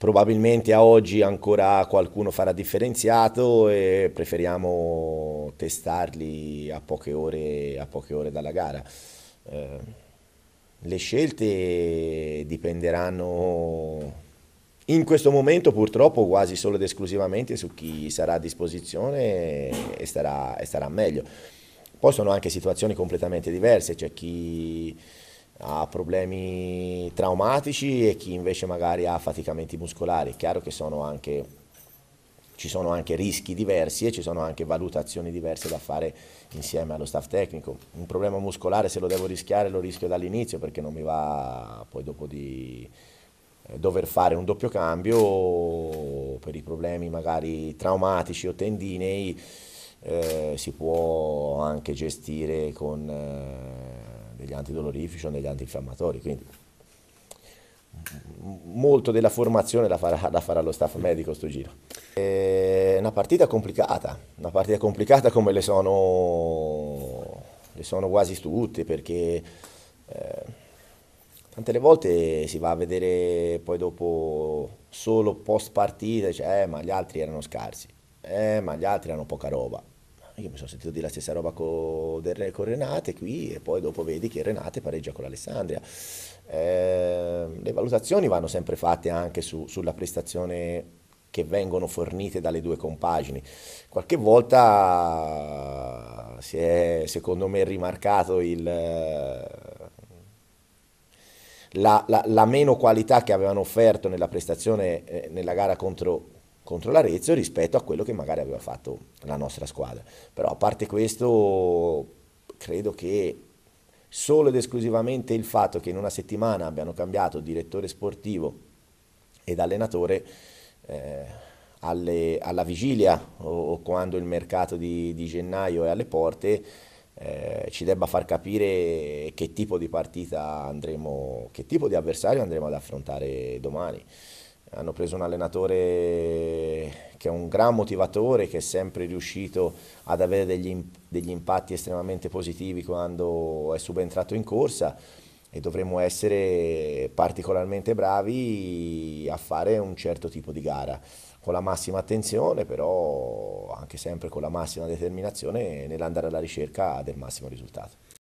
Probabilmente a oggi ancora qualcuno farà differenziato e preferiamo testarli a poche ore, a poche ore dalla gara. Eh, le scelte dipenderanno in questo momento purtroppo quasi solo ed esclusivamente su chi sarà a disposizione e starà, e starà meglio. Poi sono anche situazioni completamente diverse, c'è cioè chi ha problemi traumatici e chi invece magari ha faticamenti muscolari. È chiaro che sono anche, ci sono anche rischi diversi e ci sono anche valutazioni diverse da fare insieme allo staff tecnico. Un problema muscolare se lo devo rischiare lo rischio dall'inizio perché non mi va poi dopo di eh, dover fare un doppio cambio per i problemi magari traumatici o tendinei eh, si può anche gestire con eh, degli antidolorifici o degli antinfiammatori. Quindi molto della formazione la farà, la farà lo staff medico sto giro. È una partita complicata, una partita complicata come le sono, le sono quasi tutte perché... Eh, Tante le volte si va a vedere poi dopo solo post partita, cioè eh, ma gli altri erano scarsi, eh, ma gli altri erano poca roba. Io mi sono sentito dire la stessa roba con, del, con Renate qui e poi dopo vedi che Renate pareggia con l'Alessandria. Eh, le valutazioni vanno sempre fatte anche su, sulla prestazione che vengono fornite dalle due compagini. Qualche volta si è, secondo me, rimarcato il, la, la, la, meno qualità che avevano offerto nella prestazione eh, nella gara contro contro l'Arezzo rispetto a quello che magari aveva fatto la nostra squadra. Però a parte questo, credo che solo ed esclusivamente il fatto che in una settimana abbiano cambiato direttore sportivo ed allenatore eh, alle, alla vigilia o, o, quando il mercato di, di gennaio è alle porte eh, ci debba far capire che tipo di partita andremo, che tipo di avversario andremo ad affrontare domani hanno preso un allenatore che è un gran motivatore, che è sempre riuscito ad avere degli, degli impatti estremamente positivi quando è subentrato in corsa e dovremmo essere particolarmente bravi a fare un certo tipo di gara con la massima attenzione, però anche sempre con la massima determinazione nell'andare alla ricerca del massimo risultato.